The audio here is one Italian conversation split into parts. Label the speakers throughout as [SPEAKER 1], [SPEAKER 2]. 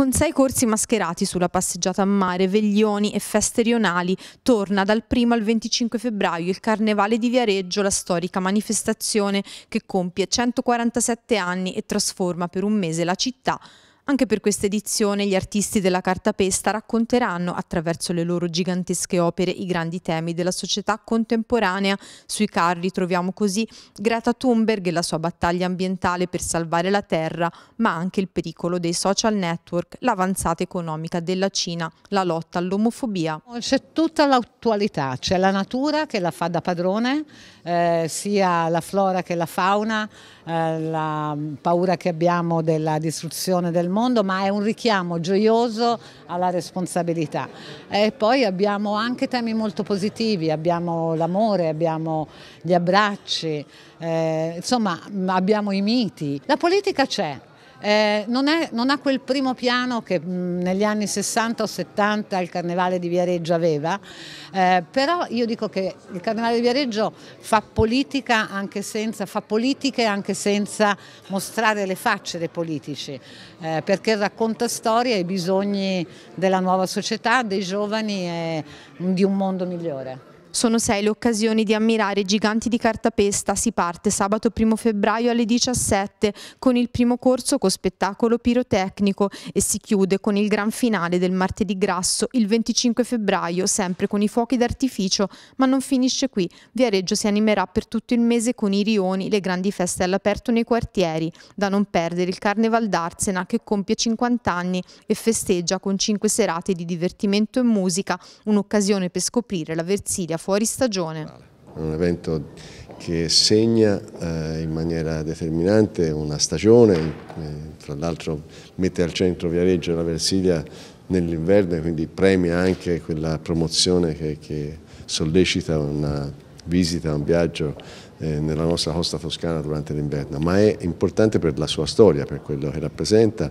[SPEAKER 1] Con sei corsi mascherati sulla passeggiata a mare, veglioni e feste rionali, torna dal 1 al 25 febbraio il Carnevale di Viareggio, la storica manifestazione che compie 147 anni e trasforma per un mese la città anche per questa edizione gli artisti della cartapesta racconteranno attraverso le loro gigantesche opere i grandi temi della società contemporanea. Sui carri troviamo così Greta Thunberg e la sua battaglia ambientale per salvare la Terra, ma anche il pericolo dei social network, l'avanzata
[SPEAKER 2] economica della Cina, la lotta all'omofobia. Oh, c'è tutta l'attualità, c'è la natura che la fa da padrone, eh, sia la flora che la fauna, eh, la paura che abbiamo della distruzione del mondo mondo, ma è un richiamo gioioso alla responsabilità. E poi abbiamo anche temi molto positivi, abbiamo l'amore, abbiamo gli abbracci, eh, insomma abbiamo i miti. La politica c'è, eh, non, è, non, ha quel primo piano che mh, mm, negli anni 60 o 70 il Carnevale di Viareggio aveva, eh, però io dico che il Carnevale di Viareggio fa politica anche senza, fa politiche anche senza mostrare le facce dei politici, eh, perché racconta storie e i bisogni della nuova società, dei giovani e di un mondo migliore. Sono
[SPEAKER 1] sei le occasioni di ammirare i giganti di cartapesta. Si parte sabato 1 febbraio alle 17 con il primo corso con spettacolo pirotecnico e si chiude con il gran finale del martedì grasso il 25 febbraio, sempre con i fuochi d'artificio, ma non finisce qui. Viareggio si animerà per tutto il mese con i rioni, le grandi feste all'aperto nei quartieri. Da non perdere il Carneval d'Arsena che compie 50 anni e festeggia con 5 serate di divertimento e musica, un'occasione per scoprire la Versilia fuori stagione.
[SPEAKER 3] Un evento che segna eh, in maniera determinante una stagione, eh, tra l'altro mette al centro Viareggio e la Versilia nell'inverno e quindi premia anche quella promozione che, che sollecita una visita, un viaggio eh, nella nostra costa toscana durante l'inverno, ma è importante per la sua storia, per quello che rappresenta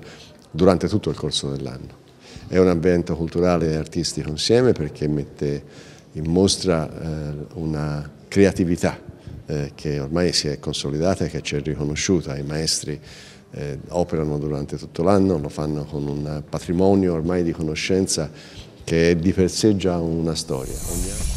[SPEAKER 3] durante tutto il corso dell'anno. È un evento culturale e artistico insieme perché mette in mostra eh, una creatività eh, che ormai si è consolidata e che ci è riconosciuta, i maestri eh, operano durante tutto l'anno, lo fanno con un patrimonio ormai di conoscenza che è di per sé già una storia.